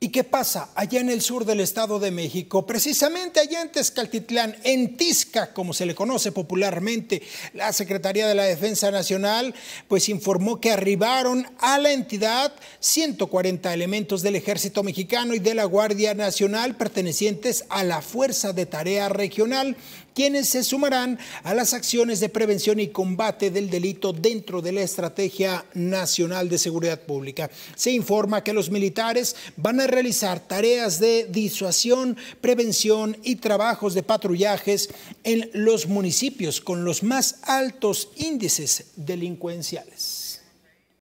¿Y qué pasa allá en el sur del Estado de México? Precisamente allá en Tezcaltitlán, en Tizca, como se le conoce popularmente, la Secretaría de la Defensa Nacional pues informó que arribaron a la entidad 140 elementos del Ejército Mexicano y de la Guardia Nacional pertenecientes a la Fuerza de Tarea Regional quienes se sumarán a las acciones de prevención y combate del delito dentro de la Estrategia Nacional de Seguridad Pública. Se informa que los militares van a realizar tareas de disuasión, prevención y trabajos de patrullajes en los municipios con los más altos índices delincuenciales.